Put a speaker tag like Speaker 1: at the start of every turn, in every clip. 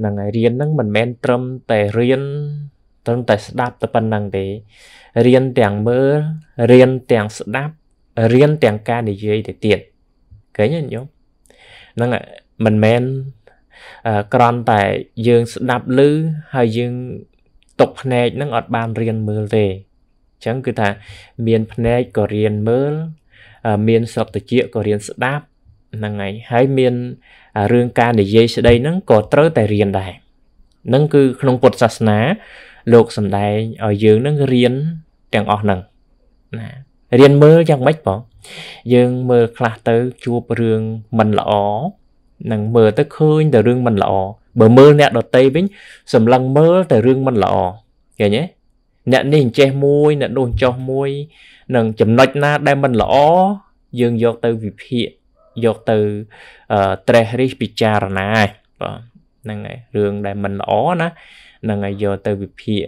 Speaker 1: ហ្នឹងហើយរៀនហ្នឹងមិនមែនត្រឹមតែរៀនត្រឹមតែស្ដាប់តែប៉ុណ្្នឹងទេរៀនទាំងមើលរៀនទាំងស្ដាប់រៀនទាំងការនិយាយទៅទៀតឃើញទេញោមហ្នឹងមិនមែនក្រន់តែយើងស្ដាប់ឮហើយយើងຕົកភ្នែកហ្នឹងអត់បានរៀនមើលទេអញ្ចឹងគឺថាមានភ្នែកក៏រៀនមើលមានសពតិចក៏រៀនស្ដាប់ហ្នឹងហើយហើយមានរឿងការនិយាយស្ដីហ្នឹងក៏ត្រូវតែរៀនដែរនឹងគឺក្នុងពុទ្ធសាសនាលោកសំដែងឲ្យយើងនឹងរៀនទាំងអស់ហ្នឹងណារៀនមើលយ៉ាងម៉េចបងយើងមើលខ្លះទៅជួបរឿងមិនល្អនឹងមើលទៅឃើញតែរឿងមិនល្អបើមើលអ្នកដតីវិញសម្លឹងមើល តែរឿងមិនល្អឃើញទេអ្នកនេះអញ្ចេះមួយអ្នកនោះអញ្ចោះមួយនឹងចំណុចណាដែលមិនល្អយើងយកទៅវិភាគយកទៅ stress រិះពិចារណាឯងបាទហ្នឹងហើយរឿងដែលមិនល្អណាហ្នឹងហើយយកទៅវិភាគ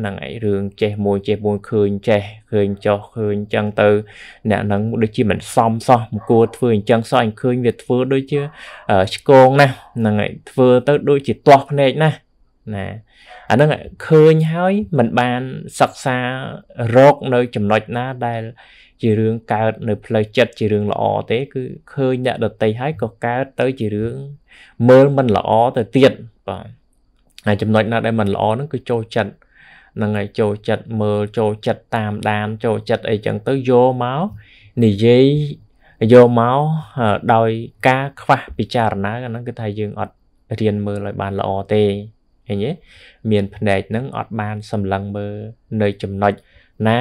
Speaker 1: ហ្នឹងហើយរឿងចេះមួយចេះមួយឃើញចេះឃើញចោះឃើញអញ្ចឹងទៅអ្នកហ្នឹងដូចជាមិនសមសោះមិនគួរធ្វើអញ្ចឹងសោះអញឃើញវាធ្វើដូចជាឆ្កងណាហ្នឹងហើយធ្វើទៅដូចជាទាស់ភ្នែកណាណាអាហ្នឹងឃើញហើយមិនបានសិក្សារកនៅចំណុចណាដែលជារឿងកើតនៅផ្លូវចិត្តជារឿងល្អទេគឺឃើញអ្នកដតីហើយក៏កើតទៅជារឿងមើលមិនល្អទៅទៀតបាទហើយចំណុចណាដែលមិនល្អហ្នឹងគឺចូលចិត្តហ្នឹងហើយចូលចិត្តមើលចូលចិត្តតាមដានចូលចិត្តអីចឹងទៅយកមកនិយាយយកមកដោយការខ្វះពិចារណាហ្នឹងគឺថាយើងអត់រៀនមើលឲ្យបានល្អទេឃើញទេ មានផ្នែកហ្នឹងអត់បានសម្លឹងមើលនៅចំណុចណា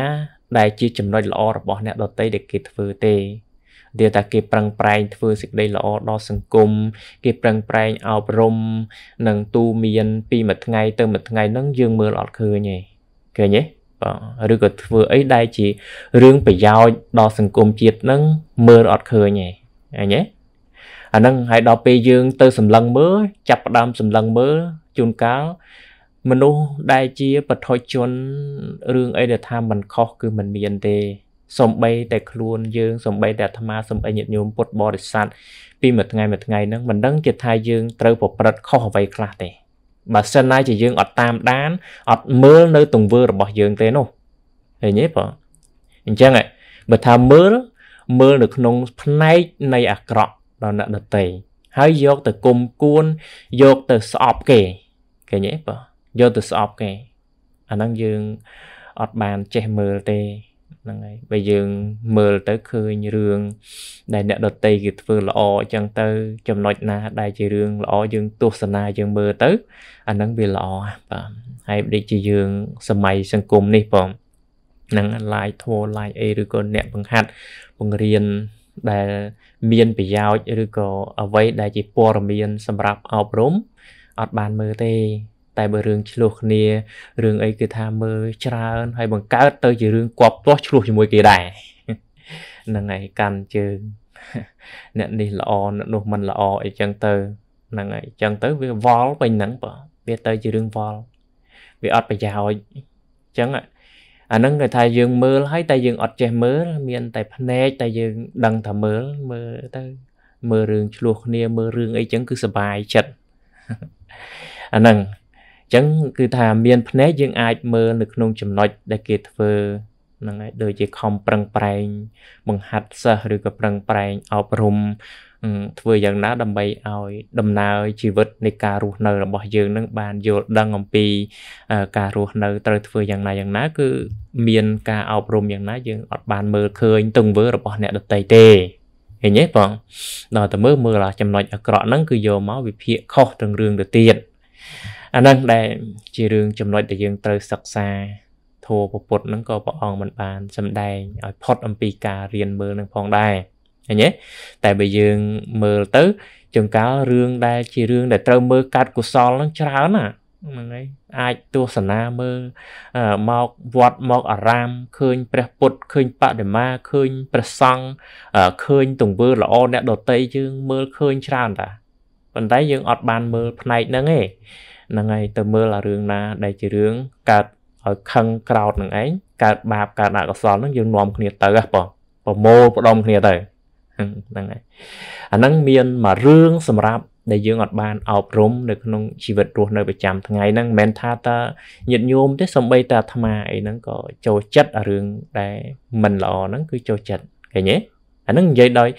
Speaker 1: ដែលជាចំណុចល្អរបស់អ្នកដតីដែលគេធ្វើទេដែលតែគេប្រឹងប្រែងធ្វើសេចក្តីល្អដល់សង្គមគេប្រឹងប្រែងអប់រំនិងទូមានពីមួយថ្ងៃទៅមួយថ្ងៃហ្នឹងយើងមើលអត់ឃើញទេឃើញទេបាទឬក៏ធ្វើអីដែលជារឿងប្រយោជន៍ដល់សង្គមជាតិហ្នឹងមើលអត់ឃើញទេអញ្ចឹងអាហ្នឹងហើយដល់ពេលយើងទៅសម្លឹងមើលចាប់ផ្ដើមសម្លឹងមើលជួនកាលមនុស្សដែលជាបថុជនរឿងអីដែលថាមិនខុសគឺមិនមានទេ សំបី តែខ្លួនយើងសំបីតែអាត្មាសំបីញាតិញោមពុទ្ធបរិស័ទពីមួយថ្ងៃមួយថ្ងៃហ្នឹងមិនដឹងជាថាយើងត្រូវប្រព្រឹត្តខុសអ្វីខ្លះទេបើសិនណាជាយើងអត់តាមដានអត់មើលនៅទង្វើរបស់យើងទេនោះឃើញទេបងអញ្ចឹងបើថាមើលមើលនៅ ក្នុងផ្នែកនៃអាក្រក់ដល់អ្នកដតីហើយយកទៅគុំគួនយកទៅស្អប់គេឃើញទេបងយកទៅស្អប់គេអាហ្នឹងយើងអត់បានចេះមើលទេហ្នឹងហើយបើយើងមើលទៅឃើញរឿង ដែលអ្នកដតីគេធ្វើល្អអញ្ចឹងទៅ ចំណុចណាដែលជារឿងល្អយើងទស្សនាយើងមើលទៅ អាហ្នឹងវាល្អបាទហើយដូចជាយើងសម័យសង្គមនេះបងហ្នឹង live ធัว live អីឬក៏អ្នកបង្ហាត់បង្រៀនដែលមានប្រយោជន៍ឬក៏អ្វី ដែលជាព័ត៌មានសម្រាប់អប់រំអត់បានមើលទេតែបើរឿងឆ្លោះគ្នារឿងអីគឺថាមើលច្រើនហើយបង្កើតទៅជារឿងគប់ទាស់ឆ្លោះជាមួយគេដែរហ្នឹងហើយកាន់ជើងអ្នកនេះល្អអ្នកនោះមិនល្អអីចឹងទៅហ្នឹងហើយចឹងទៅវាវល់ពេញហ្នឹងបើវាទៅជារឿងវល់វាអត់ប្រយោជន៍ចឹងអាហ្នឹងគេថាយើងមើលហើយតែយើងអត់ចេះមើលមាន តែភ្នែកតែយើងដឹងថាមើលមើលទៅមើលរឿងឆ្លោះគ្នាមើលរឿងអីចឹងគឺសុបាយចិត្តអាហ្នឹងអញ្ចឹងគឺថាមានភ្នែកយើងអាចមើលនៅក្នុងចំណុចដែលគេធ្វើហ្នឹងហើយដូចជាខំប្រឹងប្រែងបង្ហាត់សិស្សឬក៏ប្រឹងប្រែងអប់រំធ្វើយ៉ាងណា ដើម្បីឲ្យ ដំណើរជីវិតនៃការរស់នៅរបស់យើងនឹងបានយល់ដឹងអំពី ការរស់នៅត្រូវធ្វើយ៉ាងណាយ៉ាងណាគឺមានការអប់រំយ៉ាងណាយើងអត់បាន មើលឃើញទង្វើរបស់អ្នកដតីទេឃើញទេបងដល់តែមើលមើល ចំណុចអាក្រក់ហ្នឹងគឺយកមកវិភាគខុសទាំងរឿងទៅទៀតអានឹងដែល ជារឿងចំណុចដែលយើងត្រូវសិក្សាធម៌ពុទ្ធនឹងក៏ព្រះអង្គមិនបានសម្ដែងឲ្យផុតអំពីការរៀនមើលនឹងផងដែរឃើញទេតែបើយើងមើលទៅជួនកាលរឿងដែល ជារឿងដែលត្រូវមើលកាត់កុសលនឹងច្រើនណាហ្នឹងហើយអាចទស្សនាមើលមកវត្តមកអារាមឃើញព្រះពុទ្ធឃើញបដិមាឃើញព្រះសង្ឃឃើញទង្វើល្អអ្នកដតីយើងមើលឃើញច្រើនតាប៉ុន្តែយើងអត់បានមើលផ្នែកហ្នឹងទេហ្នឹងហើយទៅមើលអារឿងណា ដែលជារឿងកើតឲ្យខឹងក្រោតនឹងឯងកើតបាបកើតអកុសលហ្នឹងយើងនាំគ្នាទៅហ៎បងប្រមូលផ្ដុំគ្នាទៅហ្នឹងហើយអាហ្នឹងមានមួយរឿងសម្រាប់ដែលយើងអត់បានអប់រំនៅក្នុងជីវិតរស់នៅប្រចាំថ្ងៃហ្នឹងមិនមែនថាតើញាតិញោមទេសម្បីតែអាត្មាអីហ្នឹងក៏ចូលចិត្តរឿងដែលមិនល្អហ្នឹង គឺចូលចិត្តឃើញទេអានឹងនិយាយដោយ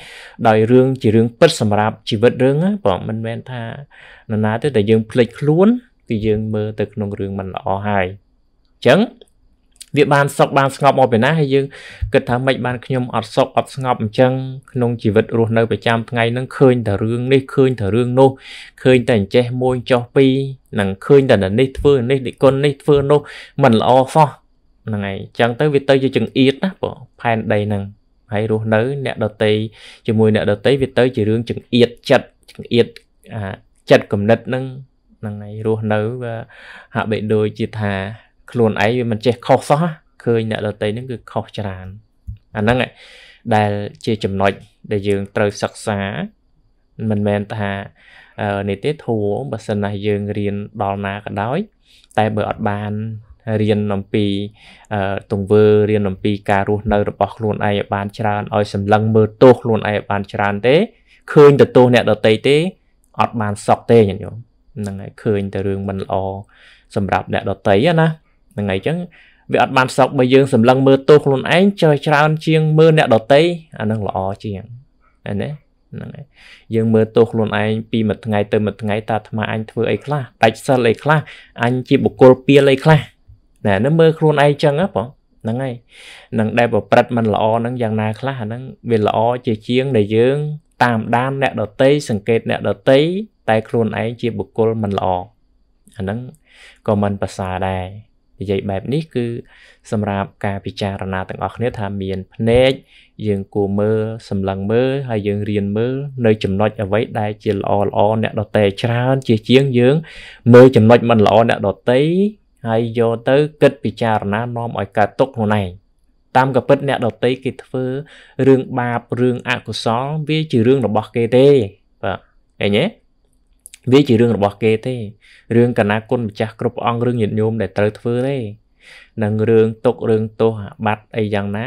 Speaker 1: ដោយរឿងជារឿងពិតសម្រាប់ជីវិតរឿងណាបងមិនមែនថានរណាទេតែយើងភ្លេចខ្លួនគឺយើងមើលទៅក្នុងរឿងមិនល្អហើយអញ្ចឹងវាបានសុខបានស្ងប់មកពីណាហើយយើងគិតថាម៉េចបានខ្ញុំអត់សុខអត់ស្ងប់អញ្ចឹងក្នុងជីវិតរស់នៅប្រចាំថ្ងៃហ្នឹងឃើញតែរឿងនេះឃើញតែរឿងនោះឃើញតែអញ្ចេះមួយចោះពីរនឹងឃើញតែនេះធ្វើនេះនិគុណនេះធ្វើនោះមិនល្អសោះហ្នឹងហើយអញ្ចឹងទៅវាទៅជាចង្អៀតណាបងផែនដីហ្នឹងហើយរស់នៅអ្នកដតីជាមួយអ្នកដតីវាទៅជារឿងចង្អៀតចិត្តចង្អៀតអាចិត្តគំនិតនឹងហ្នឹងហើយរស់នៅវាហាក់បីដូចជាថា ខ្លួនឯងវាមិនចេះខុសសោះឃើញអ្នកដតីហ្នឹងគឺខុសច្រើនអាហ្នឹងដែលជាចំណុចដែលយើងត្រូវសិក្សាមិនមែនថានេះទេធួបើសិនណាយើងរៀនដល់ណាក៏ដោយតែបើអត់បានរៀនអំពីទង្វើរៀនអំពីការរស់នៅ របស់ខ្លួនឯងឲ្យបានច្រើនឲ្យសម្លឹងមើលទោសខ្លួនឯងឲ្យបានច្រើនទេឃើញទៅទោសអ្នកដតីទេអត់បានសក់ទេញាតិញោមហ្នឹងហើយឃើញតែរឿងមិនល្អសម្រាប់អ្នកដតីណាហ្នឹងហើយអញ្ចឹងវាអត់បានសក់បើយើងសម្លឹងមើលទោសខ្លួនឯងចើច្រើន ជាងមើលអ្នកដតីអាហ្នឹងល្អជាងអានេះហ្នឹងហើយយើងមើលទោសខ្លួនឯងពីមួយថ្ងៃទៅមួយថ្ងៃតើអាត្មាអញធ្វើអីខ្លះដាច់សិលអីខ្លះអញជាបុគ្គលពៀលអីខ្លះណែនឹងមើលខ្លួនឯងចឹងហ៎បងហ្នឹងហើយនឹងដែលប្រព្រឹត្តมันល្អហ្នឹងយ៉ាងណាខ្លះអាហ្នឹងវាល្អ ជាជាងដែលយើង តាមដានអ្នកដតីសង្កេតអ្នកដតីតែ ខ្លួនឯងជាបុគ្គលมันល្អអាហ្នឹងក៏มันប្រសើរដែរនិយាយបែបនេះគឺសម្រាប់ការពិចារណាទាំងអស់គ្នាថាមានភ្នែកយើងគួរមើលសម្លឹងមើលហើយយើងរៀនមើលនៅចំណុចអ្វីដែលជាល្អល្អអ្នកដតេច្រើន ជាជាងយើង មើលចំណុចមិនល្អអ្នកដតេហើយយកទៅ គិតពិចារណានាំឲ្យកើតទុកខ្លួនឯងតាមកពិតអ្នកដតីគេធ្វើរឿងបាបរឿងអកុសលវាជារឿងរបស់ គេទេបាទឃើញទេវាជារឿងរបស់ គេទេរឿងកណាគុណម្ចាស់គ្រប់អង្គរឿងញាតិញោមដែលត្រូវធ្វើទេនឹងរឿងទុករឿងទោសអាបត្តិអីយ៉ាងណា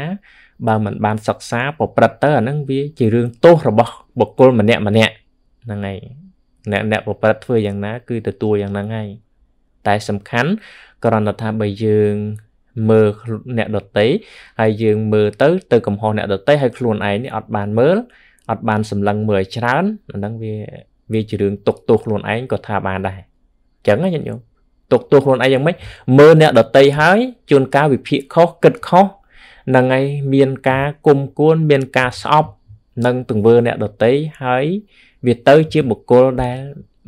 Speaker 1: បើមិនបានសិក្សាប្រព្រឹត្តទៅអាហ្នឹងវាជារឿងទោសរបស់បុគ្គលម្នាក់ម្នាក់ហ្នឹងហើយអ្នកអ្នកប្រព្រឹត្តធ្វើយ៉ាងណា គឺទទួលយ៉ាងហ្នឹងហើយតែសំខាន់គ្រាន់តែថាបើយើងមើលអ្នកដតីហើយយើងមើលទៅទៅកំហុសអ្នកដតីហើយខ្លួនឯងនេះអត់បានមើលអត់បានសម្លឹងមើលឲ្យច្រើនអាហ្នឹងវាវាជារឿងຕົកទោសខ្លួនឯងក៏ថាបានដែរអញ្ចឹងញាតិញោមຕົកទោសខ្លួនឯងយ៉ាងម៉េចមើលអ្នកដតីហើយ ជួនកាលវិភាគខុសគិតខុសនឹងឯងមានការគុំគួន មានការស្អប់នឹងទង្វើអ្នកដតីហើយវាទៅជាបុគ្គលដែល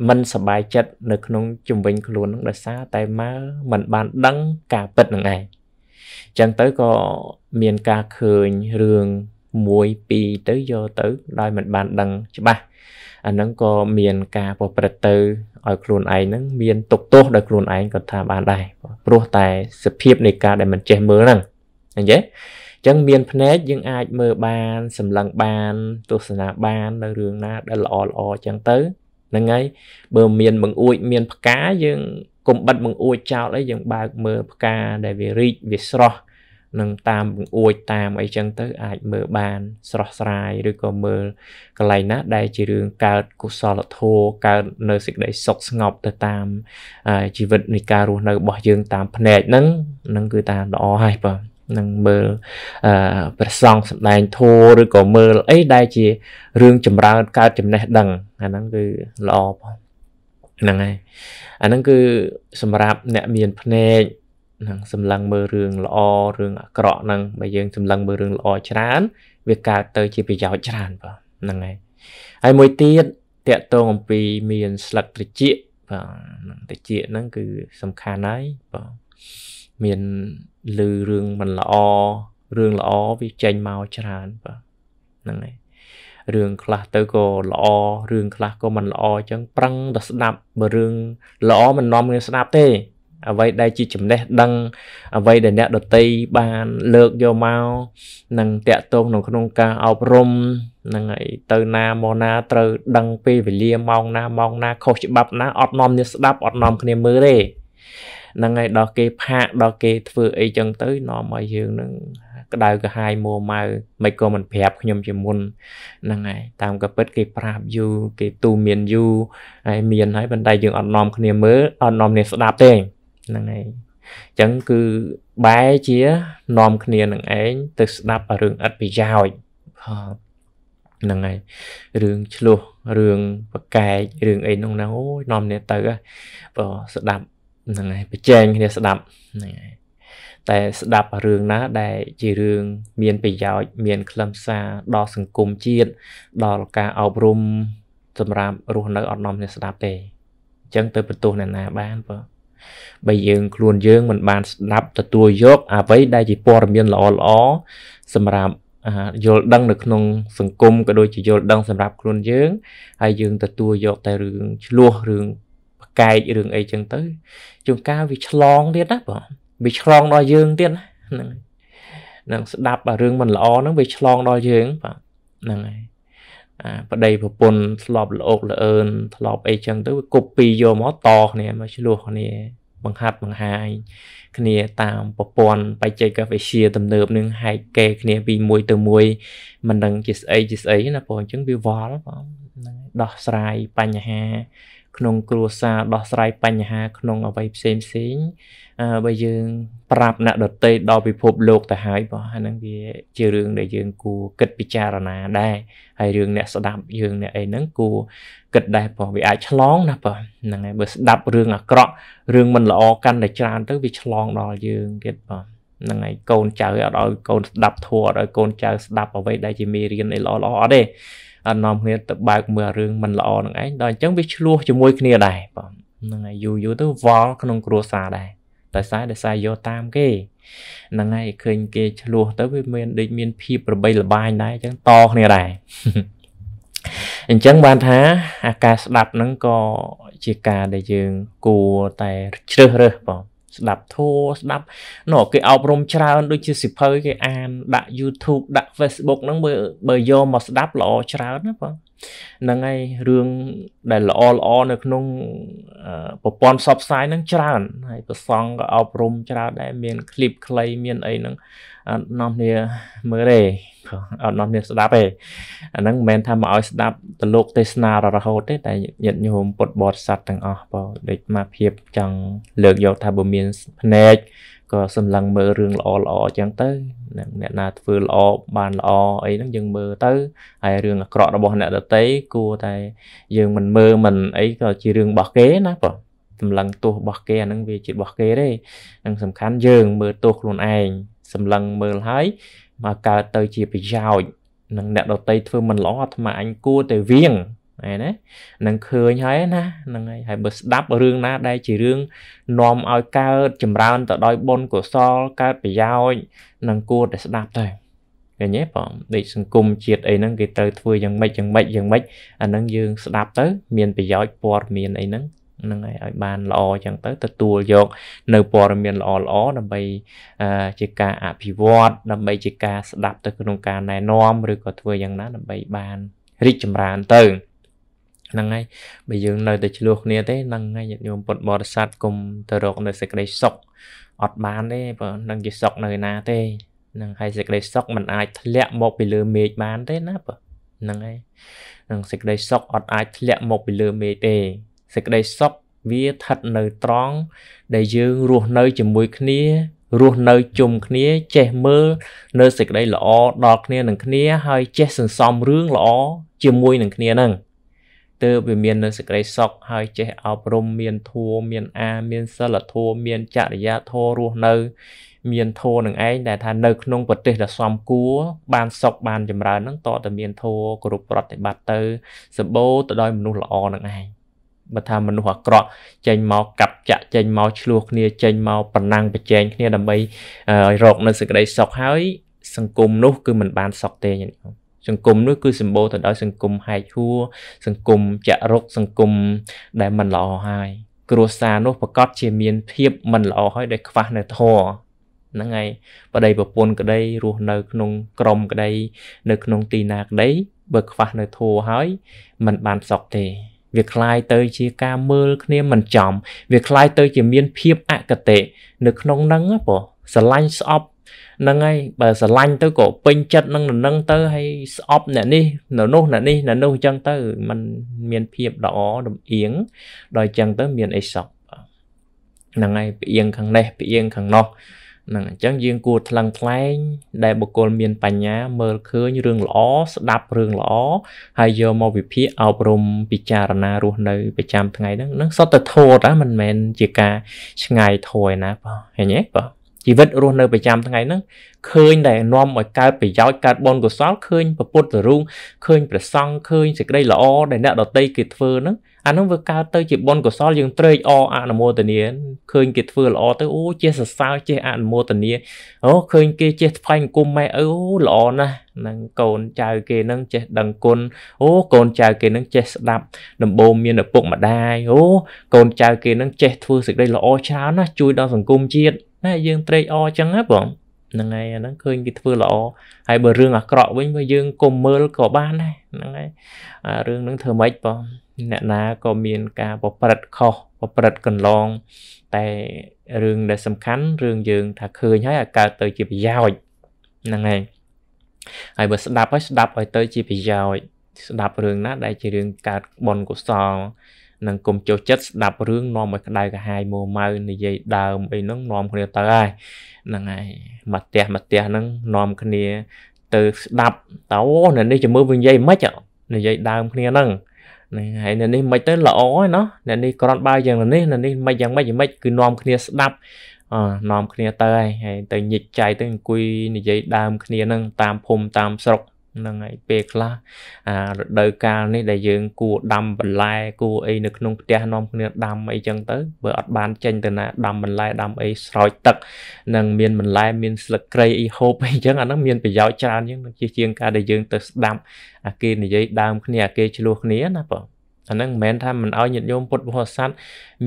Speaker 1: មិនសบายចិត្តនៅក្នុង ជំវិញខ្លួននឹងដោយសារតែមើមិនបានដឹងការពិតនឹងឯងចឹងទៅក៏មានការឃើញរឿង1 2ទៅយកទៅដោយមិនបានដឹងច្បាស់អាហ្នឹងក៏មាន ការប្រព្រឹត្តទៅឲ្យខ្លួនឯងហ្នឹងមានទុកទោសដល់ខ្លួនឯងក៏ថាបានដែរព្រោះតែ សភាពនៃការដែលមិនចេះមើលហ្នឹងអញ្ចឹងចឹងមានភ្នែកយើងអាចមើលបាន សម្លឹងបាន ទស្សនាបាននៅរឿងណាដែលល្អល្អចឹងទៅហ្នឹងហើយបើមាន បង្អួចមានផ្កាយើងកុំបិទបង្អួចចោលអីយើងបើកមើលផ្កាដែលវារីកវាស្រស់នឹងតាមបង្អួចតាមអីចឹងទៅអាចមើលបានស្រស់ស្រាយឬក៏មើលកន្លែងណាដែលជារឿងកើតកុសលធម៌កើតនៅសេចក្តីសុខស្ងប់ទៅតាមជីវិតនៃការរស់នៅរបស់យើងតាមភ្នែកហ្នឹងហ្នឹងគឺតាមល្អហើយបាទនឹងមើលអឺព្រះសង្ឃសម្ដែងធម៌ឬក៏មើលអីដែលជារឿងចម្រើនកើតចំណេះដឹងអាហ្នឹងគឺល្អផងហ្នឹងហើយអាហ្នឹងគឺ សម្រាប់អ្នកមានភ្នែកនឹង សម្លឹងមើលរឿងល្អរឿងអាក្រក់ហ្នឹងបើយើងសម្លឹងមើលរឿងល្អច្រើន វាកើតទៅ ជាប្រយោជន៍ច្រើនបាទហ្នឹងហើយហើយមួយទៀតតកតងអំពី មានស្លឹកត្រចៀកបាទត្រចៀកហ្នឹងគឺសំខាន់ហើយបាទមានឮរឿងមិនល្អរឿងល្អវាចេញមកច្រើនបាទហ្នឹងហើយរឿងខ្លះទៅក៏ល្អរឿងខ្លះក៏មិនល្អអញ្ចឹងប្រឹងតែស្ដាប់បើរឿងល្អមិននាំគ្នាស្ដាប់ទេអ្វីដែលជាចំណេះដឹងអ្វីដែលអ្នកដតីបានលើកយកមកនឹងតាក់ទងនៅក្នុងការអប់រំនឹងឲ្យទៅ ណាមកណាត្រូវដឹងពេលវេលាម៉ោងណាម៉ោងណាខុសច្បាប់ ណាអត់នាំគ្នាស្ដាប់អត់នាំគ្នាមើលទេហ្នឹងហើយដល់គេ ផាកដល់គេធ្វើអីចឹងទៅនាំឲ្យយើងនឹងក្តៅក្រហាយមួម៉ៅមិនក៏មិនប្រាប់ខ្ញុំជាមុនហ្នឹងហើយតាមកពិត គេ ប្រាប់យូរគេ ទូមានយូរហើយមានហើយប៉ុន្តែយើងអត់នាំគ្នាមើលអត់នាំគ្នាស្ដាប់ទេហ្នឹងហើយអញ្ចឹងគឺបែជានាំគ្នានឹងឯងទៅស្ដាប់រឿងអត់ប្រយោជន៍ហ្នឹងហើយរឿងឆ្លោះរឿងប្រកែករឿងអីនោះណាអូយនាំគ្នាទៅបើស្ដាប់ហ្នឹងហើយប្រជែងគ្នាស្ដាប់ហ្នឹងហើយតែស្ដាប់រឿងណាដែលជារឿងមានប្រយោជន៍មានខ្លឹមសារដល់សង្គមជាតិដល់ការអប់រំសម្រាប់រស់នៅអត់នំគ្នាស្ដាប់ទេអញ្ចឹងទៅបន្ទោសអ្នកណាបានបើបើយើងខ្លួនយើងមិនបានស្ដាប់ ទទួលយកអ្វីដែលជាព័ត៌មានល្អល្អសម្រាប់យល់ដឹង នៅក្នុងសង្គមក៏ដូចជាយល់ដឹងសម្រាប់ខ្លួនយើងហើយយើងទទួលយកតែរឿងឆ្លោះរឿងប្រកែករឿងអីចឹងទៅជួនកាលវាឆ្លងទៀតណាបងវាឆ្លងដល់យើងទៀតណាហ្នឹងនឹងស្ដាប់រឿងមិនល្អហ្នឹងវាឆ្លងដល់យើងបាទហ្នឹងហើយអាប្តីប្រពន្ធធ្លាប់ល្អកល្អឿនធ្លាប់អីចឹងទៅវាកប់ពីយកមកតគ្នាមកឆ្លោះគ្នា បង្ហាត់បង្ហាញគ្នា តាមប្រព័ន្ធបច្ចេកវិទ្យាទំនើបនឹងហែកកេរគ្នា ពីមួយទៅមួយ មិនដឹងជាស្អីជាស្អីណាបងអញ្ចឹងវាវល់បងហ្នឹងដោះស្រាយបញ្ហាក្នុងគ្រួសារដោះស្រាយបញ្ហា ក្នុងអ្វីផ្សេងផ្សេងបើយើងប្រាប់អ្នកដតីដល់ពិភពលោកទៅហើយបងអាហ្នឹងវាជារឿងដែលយើងគួរគិតពិចារណា ដែរហើយរឿងអ្នកស្ដាប់យើងអ្នកអីហ្នឹងគួរគិតដែរបងវាអាចឆ្លងណាបងហ្នឹងហើយបើស្ដាប់រឿងអាក្រក់រឿងមិនល្អកាន់តែច្រើនទៅវាឆ្លងដល់យើងទៀតបងហ្នឹងហើយកូនចៅអត់ឲ្យកូនស្ដាប់ធัวអត់ឲ្យកូនចៅស្ដាប់អ្វីដែលជាមេរៀនអីល្អល្អអត់ទេដល់នាំគ្នាទៅបើកមើលរឿងមិនល្អនឹងឯងដល់អញ្ចឹងវាឆ្លោះជាមួយគ្នាដែរបងហ្នឹងហើយយូរយូរទៅវល់ក្នុងគ្រួសារដែរតែសារដែលសារយកតាមគេហ្នឹងហើយឃើញគេឆ្លោះទៅវាមានដូចមានភាពប្របីលបាញដែរអញ្ចឹងតគ្នាដែរអញ្ចឹងបានថា អាការស្ដាប់ហ្នឹងក៏ជាការដែលយើងគួរតែជ្រើសរើសបងស្ដាប់ធូរស្ដាប់នោះគេអប់រំច្រើនដូចជាសិភៅគេអាន ដាក់ YouTube ដាក់ Facebook ហ្នឹងបើបើយកមកស្ដាប់ល្អច្រើនណាបងហ្នឹងហើយរឿងដែលល្អល្អនៅក្នុងប្រព័ន្ធផ្សព្វផ្សាយហ្នឹងច្រើនហើយប្រសងក៏អប់រំច្រើនដែរមានคลิปខ្លីមានអីហ្នឹងអត់នាំគ្នាមើលទេអត់នាំគ្នាស្ដាប់ទេអាហ្នឹងមិនមែនថាមកឲ្យស្ដាប់តលោកទេសនារហូតទេ តែញាតិញោមពុតបរិស័ទទាំងអស់បើដូចមកភាពចង់លើកយកថាបើមានភ្នែកក៏សម្លឹងមើលរឿងល្អល្អអញ្ចឹងទៅនឹងអ្នកណាធ្វើល្អបានល្អអីហ្នឹងយើងមើលទៅហើយរឿងអាក្រក់របស់អ្នកដតីគួរតែយើងមិនមើលមិនអីក៏ជារឿងរបស់គេណាបងសម្លឹងទោសរបស់គេអាហ្នឹងវាជារបស់គេទេនឹងសំខាន់យើងមើលទោសខ្លួនឯងសម្លឹងមើលហើយមកកើតទៅជាប្រយោជន៍នឹងអ្នកដតីធ្វើមិនល្អអាត្មាអញគួរតែវៀងមែនទេនឹងឃើញហើយណាហ្នឹងហើយហើយបើស្ដាប់រឿងណា ដែលជារឿងនាំឲ្យកើតចម្រើនទៅដោយបុណ្យកុសលកើតប្រយោជន៍នឹងគួរតែស្ដាប់ទៅឃើញទេបងដូចសង្គមជាតិអីហ្នឹងគេត្រូវធ្វើយ៉ាងម៉េចយ៉ាងម៉េចយ៉ាងម៉េចអាហ្នឹងយើងស្ដាប់ទៅ មានប្រយោជន៍ព័ត៌មាន អីហ្នឹងហ្នឹងហើយឲ្យបានល្អអញ្ចឹងទៅ ទទួលយកនៅព័ត៌មានល្អល្អដើម្បីជាការអភិវឌ្ឍដើម្បីជាការស្ដាប់ទៅក្នុងការណែនាំឬក៏ធ្វើយ៉ាងណាដើម្បីបានរីកចម្រើនទៅហ្នឹងហើយបើយើងនៅតែឆ្លោះគ្នាទេហ្នឹងហើយញាតិញោមពុទ្ធបរិស័ទគុំទៅរកនៅសេចក្តីសុខអត់បានទេបើនឹងជាសុខនៅ ណា ទេហ្នឹងហើយសេចក្តីសុខมันអាចធ្លាក់មកពីលើមេឃបានទេណាបើហ្នឹងហើយនឹងសេចក្តីសុខអត់អាចធ្លាក់មកពីលើមេឃទេសេចក្តីសុខវាស្ថិតនៅត្រង់ដែលយើងរស់នៅជាមួយគ្នា រស់នៅជុំគ្នា ចេះមើលនៅសេចក្តីល្អដល់គ្នានឹងគ្នាហើយចេះសន្សំរឿងល្អជាមួយនឹងគ្នាហ្នឹងទៅវាមាននៅសេចក្តីសុខហើយចេះអប់រំមានធัวមានអា មានសិលធัวមានចរិយាធัวរស់នៅ មានធัวនឹងឯងដែលថានៅក្នុងប្រទេសដ៏សំគួរបានសុខបានចម្រើនហ្នឹងតតែមានធัวគ្រប់ប្រតិបត្តិទៅសម្បូរទៅដោយមនុស្សល្អនឹងឯងបើថាមនុស្សអាក្រក់ចេញមកកាប់ចាក់ចេញមកឆ្លោះគ្នាចេញមកប្រណាំងប្រជែងគ្នាដើម្បីឲ្យរកនៅសេចក្តីសុខហើយ សង្គមនោះ គឺមិនបានសុខទេញាតិញោមសង្គមនោះគឺសម្បូរទៅដោយសង្គមហែកហួរសង្គមចាក់រុកសង្គមដែលមិនល្អហើយគ្រួសារនោះប្រកាសជាមានភាពមិនល្អហើយដែលខ្វះនៅធរហ្នឹងហើយបដីប្រពន្ធក្តីរស់នៅ ក្នុង ក្រមក្តីនៅ ក្នុងទីណាក្តីបើខ្វះនៅធัวហើយมันបានសក់ទេ វាคล้ายទៅជាការមើលគ្នាមិនចំវាคล้ายទៅ ជាមានភាពអកតេនៅក្នុងហ្នឹងបងស្រឡាញ់ស្អប់ហ្នឹងហើយបើស្រឡាញ់ទៅក៏ពេញចិត្តនឹងនឹងទៅហើយស្អប់អ្នកនេះ នៅនោះអ្នកនេះនៅនោះអញ្ចឹងទៅมันមានភាពល្អលំអៀងដល់អញ្ចឹងទៅមានអីសក់ហ្នឹងហើយផ្អៀងខាងនេះផ្អៀងខាងនោះហ្នឹងអញ្ចឹងយើងគួរថ្លឹងថ្លែង ដែលបុគ្គលមានបញ្ញាមើលឃើញរឿងល្អស្ដាប់រឿងល្អហើយយកមកវិភាគអប់រំពិចារណារស់នៅប្រចាំថ្ងៃហ្នឹងហ្នឹងសុទ្ធតែធម៌តាមិនមែនជាការឆ្ងាយធម៌ណាបងឃើញទេបងជីវិតរស់នៅប្រចាំថ្ងៃហ្នឹងឃើញដែលនាំឲ្យកើតប្រយោជន៍កើតបុណ្យកុសលឃើញពុទ្ធរូបឃើញព្រះសង្ឃឃើញសេចក្តីល្អដែលអ្នកដតីគេធ្វើហ្នឹងអាហ្នឹងវាកើតទៅជាបុណ្យកុសលយើងត្រេកអរអនុមោទនាឃើញគេធ្វើល្អទៅអូចេះសរសើរចេះអនុមោទនាអូឃើញគេចេះថ្លែងគុំម៉ែអូល្អណាស់នឹងកូនចៅគេនឹងចេះដឹងគុណអូកូនចៅគេនឹងចេះស្ដាប់ដំបូងមានឪពុកម្ដាយអូកូនចៅគេនឹងចេះធ្វើសេចក្តីល្អច្រើនណាស់ជួយដល់សង្គមជាតិណាយើងត្រេកអរចឹងណាបងហ្នឹងហើយអាហ្នឹងឃើញគេធ្វើល្អហើយបើរឿងអាក្រក់វិញបើយើងកុំមើលក៏បានដែរហ្នឹងហើយអារឿងហ្នឹងធ្វើម៉េចបងអ្នកណាក៏មានការប្រព្រឹត្តខុសប្រព្រឹត្តកន្លង តែរឿងដែលសំខាន់រឿងយើងថាឃើញហើយឲ្យកើតទៅ ជាប្រយោជន៍ហ្នឹងហើយហើយបើស្ដាប់ហើយស្ដាប់ឲ្យទៅជាប្រយោជន៍ស្ដាប់រឿងណា ដែលជារឿងកើតបុណ្យកុសលនិងកុំចុះចិត្តស្ដាប់រឿងនាំឲ្យក្តៅក្រហាយមួម៉ៅនិយាយដើមអីហ្នឹងនាំគ្នាទៅហើយហ្នឹងហើយមកផ្ទះមកផ្ទះហ្នឹងនាំគ្នាទៅស្ដាប់តោនៅនេះជាមួយវិញនិយាយមិនខ្មិចនិយាយដើមគ្នាហ្នឹងហ្នឹងហើយនៅនេះមិនទៅល្អឯណោះនៅនេះក្រត់បាយយ៉ាងនេះនៅនេះមិនយ៉ាងម៉េចមិនគឺនាំគ្នាស្ដាប់អនាំគ្នាទៅហើយហើយទៅញិចចៃទៅអង្គុយនិយាយដើមគ្នាហ្នឹងតាមភូមិតាមស្រុកហ្នឹងហើយពេលខ្លះអារដូវកាលនេះដែលយើងគួរដាំបន្លែគួរអីនៅក្នុងផ្ទះនាំគ្នាដាំអីចឹងទៅបើអត់បានចេញទៅណាដាំបន្លែដាំអីស្រោចទឹកនឹងមានបន្លែ មានស្លឹកគ្រៃអីហូបអីចឹងអាហ្នឹងមានប្រយោជន៍ច្រើនជាងជាជាងការដែលយើងទៅស្ដាប់អាគេនិយាយដើមគ្នាអាគេឆ្លោះគ្នាណាបងអាហ្នឹងមិនមែនថាមិនឲ្យញាតិញោមពុទ្ធបរិស័ទ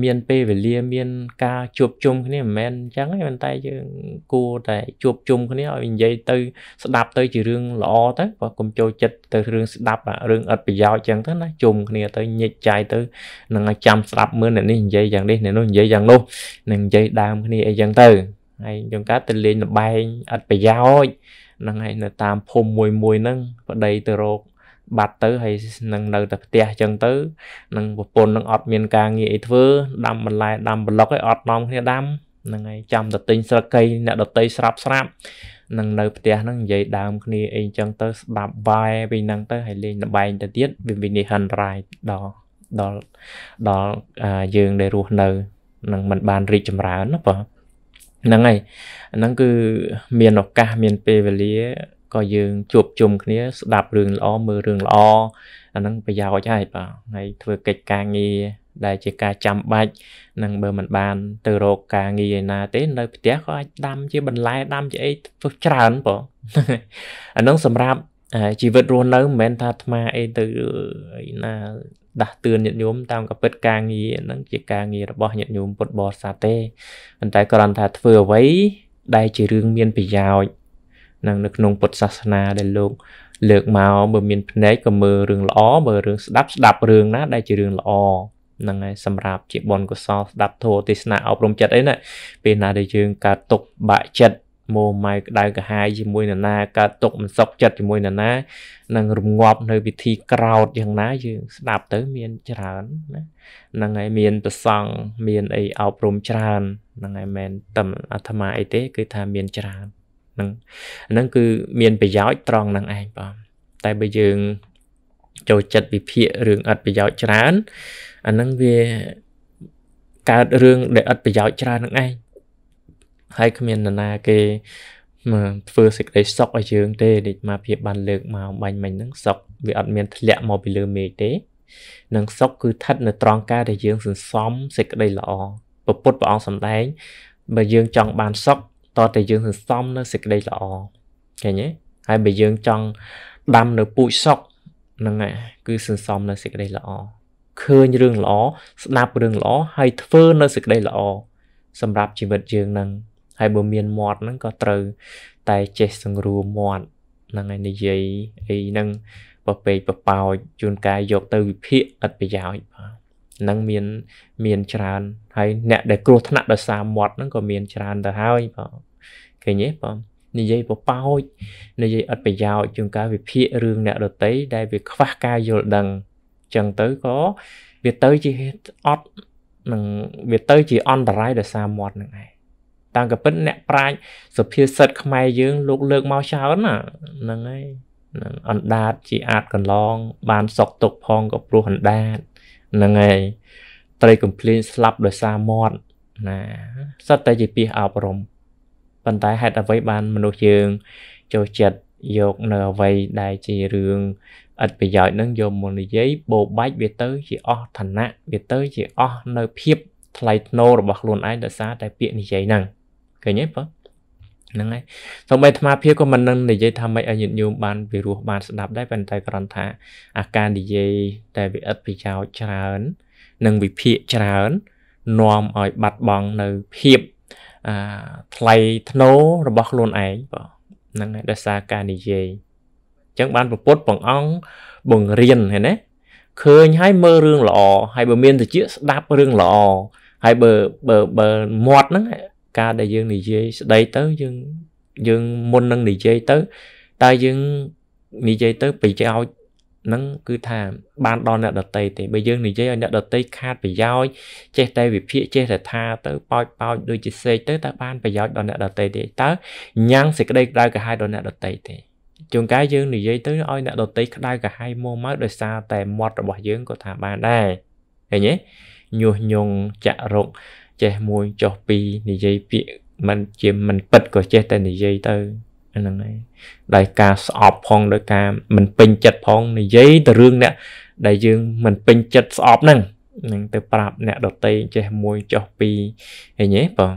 Speaker 1: មានពេលវេលាមានការជួបជុំគ្នាមិនមែនអញ្ចឹងទេប៉ុន្តែយើងគួរតែជួបជុំគ្នាឲ្យនិយាយទៅស្ដាប់ទៅជារឿងល្អទៅបើកុំចូលចិត្តទៅរឿងស្ដាប់រឿងឥតប្រយោជន៍អញ្ចឹងទៅណាជុំគ្នាទៅញិចចាយទៅនឹងឲ្យចាំស្ដាប់មើលអ្នកនេះនិយាយយ៉ាងនេះអ្នកនោះនិយាយយ៉ាងនោះនឹងនិយាយដើមគ្នាអីចឹងទៅហើយយងកាទៅលេងលបែងឥតប្រយោជន៍ហ្នឹងហើយនៅតាមភូមិមួយមួយហ្នឹងប្តីទៅរកបាត់ទៅហើយនឹងនៅតែផ្ទះអញ្ចឹងទៅនឹងប្រពន្ធនឹងអត់មានការងារអីធ្វើដាំបន្លែដាំប្លុកឲ្យអត់នាំគ្នាដាំនឹងហើយចាំតែទិញស្រកីអ្នកដតីស្រាប់ស្រាប់នឹងនៅផ្ទះហ្នឹងនិយាយដើមគ្នាអីអញ្ចឹងទៅស្ដាប់វាយវិញហ្នឹងទៅហើយលេងលបែងទៅទៀតវាវិនិច្ឆ័យរាយដល់ដល់ដល់យើងដែលរស់នៅនឹងមិនបានរីកចម្រើនណាបងហ្នឹងហើយហ្នឹងគឺមានឱកាសមានពេលវេលាក៏យើងជួបជុំគ្នាស្ដាប់រឿងល្អមើលរឿងល្អអាហ្នឹងប្រយោជន៍ហើយបាទហើយធ្វើកិច្ចការងារដែលជាការចាំបាច់នឹងបើមិនបាន ទៅរកការងារឯណា ទេ នៅ ផ្ទះក៏អាចដាំជាបន្លែដាំជាអីធ្វើច្រើនបងអាហ្នឹងសម្រាប់ជីវិតរស់នៅមិនមែនថាអាត្មាអីទៅអីណាដាស់តឿនញាតិញោមតាមកពិតការងារហ្នឹងជាការងាររបស់ញាតិញោមពុទ្ធបរិស័ទទេប៉ុន្តែគ្រាន់ថាធ្វើអ្វីដែលជារឿងមានប្រយោជន៍នឹងនៅក្នុងពុទ្ធសាសនាដែលលោកលើកមកបើមានភ្នែកក៏មើលរឿងល្អបើរឿងស្ដាប់ស្ដាប់រឿងណាដែលជារឿងល្អហ្នឹងហើយសម្រាប់ជាបុណ្យកុសលស្ដាប់ធម៌ទេសនាអប់រំចិត្តអីណាពេលណាដែលយើងកើតទុកបាក់ចិត្តមោម៉ៅក្តៅកាហាយជាមួយនរណាកើតទុកមិនសុខចិត្តជាមួយនរណានឹងរងាប់នៅពិធីក្រោតយ៉ាងណាយើងស្ដាប់ទៅមានច្រើនណាហ្នឹងហើយមានប្រសង់មានអីអប់រំច្រើនហ្នឹងហើយមិនតែអាត្មាអីទេ គឺថាមានច្រើនហ្នឹងហ្នឹងគឺមានប្រយោជន៍ត្រង់ហ្នឹងឯងបងតែបើយើងចូលចិត្តវិភាគរឿងឥតប្រយោជន៍ច្រើនអាហ្នឹងវាកើតរឿងដែលឥតប្រយោជន៍ច្រើនហ្នឹងឯងហើយគ្មាននរណាគេមកធ្វើសេចក្តីសុខឲ្យយើងទេដូចមកភាពបានលើកមកបាញ់មិញហ្នឹងសុខវាអត់មានធ្លាក់មកពីលើមេឃទេនឹងសុខគឺស្ថិតនៅត្រង់ការដែលយើងសន្សំសេចក្តីល្អពុទ្ធព្រះអង្គសម្ដែង បើយើងចង់បានសុខតតែយើងសន្សំនៅសេចក្តីល្អឃើញទេហើយបើយើងចង់ដាំនៅពូជសុកហ្នឹងឯងគឺសន្សំនៅសេចក្តីល្អឃើញរឿងល្អស្ដាប់រឿងល្អហើយធ្វើនៅសេចក្តីល្អសម្រាប់ជីវិតយើងហ្នឹងហើយបើមានមាត់ហ្នឹងក៏ត្រូវតែចេះសង្រួមមាត់ហ្នឹងឯងនិយាយអីហ្នឹងប្រពេកប្រប៉ោចជួនកាលយកទៅវិភាគឥតប្រយោជន៍បាទនឹងមានមានច្រើនហើយអ្នកដែលគ្រោះថ្នាក់ដោយសារមាត់ហ្នឹងក៏មានច្រើនទៅហើយបងឃើញទេបងនិយាយបបោចនិយាយឥតប្រយោជន៍ជួនកាលវិភាគរឿងអ្នកដតីដែលវាខ្វះការយល់ដឹងចឹងទៅក៏វាទៅជាអត់នឹងវាទៅជាអន្តរាយដល់សារមាត់នឹងឯងតាមកពិតអ្នកប្រាជ្ញសុភាសិតខ្មែរយើងលោកលើកមកច្រើនណាហ្នឹងហើយអណ្ដាតជាអាចកន្លង បានសក់ទុកផងក៏ព្រោះអណ្ដាតហ្នឹងហើយត្រីកំភ្លេងស្លាប់ដោយសារមាត់ណាសត្វតែជាពាក្យអប់រំប៉ុន្តែហេតុអ្វីបាន មនុស្សយើងចូលចិត្តយកនៅអ្វីដែលជារឿងឥតប្រយោជន៍នឹងយកមកនិយាយបោបាច់វាទៅ ជាអស់ឋានៈវាទៅជាអស់នៅភាពថ្លៃថ្នូររបស់ខ្លួនឯងដោយសារតែពាក្យនិយាយហ្នឹងឃើញទេបងហ្នឹងហើយសូម្បីអាត្មាភាពក៏មិននឹងនិយាយថាមិនឲ្យញាតិញោមបានពិរោះបានស្ដាប់ដែរប៉ុន្តែគ្រាន់ថាអាការនិយាយតែវាឥតប្រយោជន៍ច្រើន និងវិភាកច្រើននាំឲ្យបាត់បង់នៅភាពអាថ្លៃធ្នូរបស់ខ្លួនឯងបងហ្នឹងហើយដោយសារការនិយាយអញ្ចឹងបានពពុតព្រះអង្គបង្រៀនឃើញណាឃើញហើយមើលរឿងល្អហើយបើមានតិចស្ដាប់រឿងល្អហើយបើបើបើមាត់ហ្នឹងការដែលយើងនិយាយស្ដីទៅយើងយើងមុននឹងនិយាយទៅតើយើងនិយាយទៅប្រយោជន៍ហ្នឹងគឺថាបានដល់អ្នកដតីទេបើយើងនិយាយឲ្យអ្នកដតីខាតប្រយោជន៍ចេះតែវិភាគចេះតែថាទៅប៉ោចប៉ោចដូចជាសេកទៅតើបានប្រយោជន៍ដល់អ្នកដតីទេតើញ៉ាំងសេចក្តីក្តៅក្រហាយដល់អ្នកដតីទេជួនកាលយើងនិយាយទៅឲ្យអ្នកដតីក្តៅក្រហាយមកមកដោយសារតែមាត់របស់យើងក៏ថាបានដែរឃើញទេញុះញង់ចាក់រុកចេះមួយចោះពីរនិយាយពាក្យมันជាมันពិតក៏ចេះតែនិយាយទៅហ្នឹងហើយដោយការស្អប់ផងដោយការមិនពេញចិត្តផងនិយាយទៅរឿងអ្នកដែលយើងមិនពេញចិត្តស្អប់ហ្នឹងនឹងទៅប្រាប់អ្នកដតីចេះមួយចោះពីរអីញ៉េបង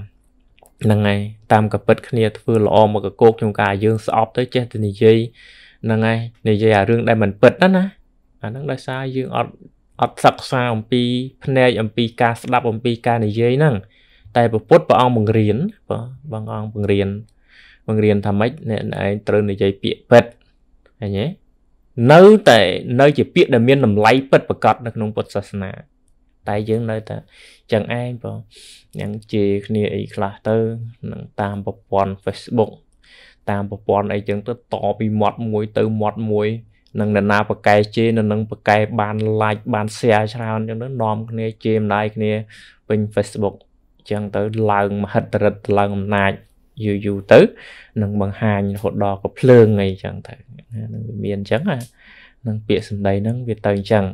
Speaker 1: ហ្នឹងហើយតាមកពិត គ្នា ធ្វើល្អមកកកោកក្នុងការយើងស្អប់ទៅចេះតែនិយាយហ្នឹងហើយនិយាយអារឿងដែលមិនពិតណាណាអាហ្នឹងដោយសារយើងអត់អត់សិក្សាអំពីភ្នែក អំពីការស្ដាប់អំពីការនិយាយហ្នឹងតែពពុទ្ធព្រះអង្គបង្រៀនបងអង្គបង្រៀនបង្រៀនថាម៉េចអ្នកឯងត្រូវនិយាយពាក្យពិតឃើញទេនៅតែនៅ ជាពាក្យដែលមានតម្លៃពិតប្រកបនៅក្នុងពុទ្ធសាសនា តែយើងនៅតែចឹងឯងបងយ៉ាងជេរគ្នាអីខ្លះទៅនឹងតាមប្រព័ន្ធ Facebook តាមប្រព័ន្ធអីចឹងទៅតពីមាត់មួយទៅមាត់មួយនឹងនរណាប៉កែជេនៅនឹងប៉កែបានឡាយបាន share ច្រើនអញ្ចឹងទៅនាំគ្នាជេរម្ដាយគ្នាពេញ Facebook អញ្ចឹងទៅឡើងមហិទ្ធិឫទ្ធិឡើងអំណាចយូរយូរទៅនឹងបង្ហាញរហូតដល់កភ្លើងអីអញ្ចឹងទៅនឹងវាមានអញ្ចឹងណានឹងពាក្យសម្ដីហ្នឹងវាទៅអញ្ចឹង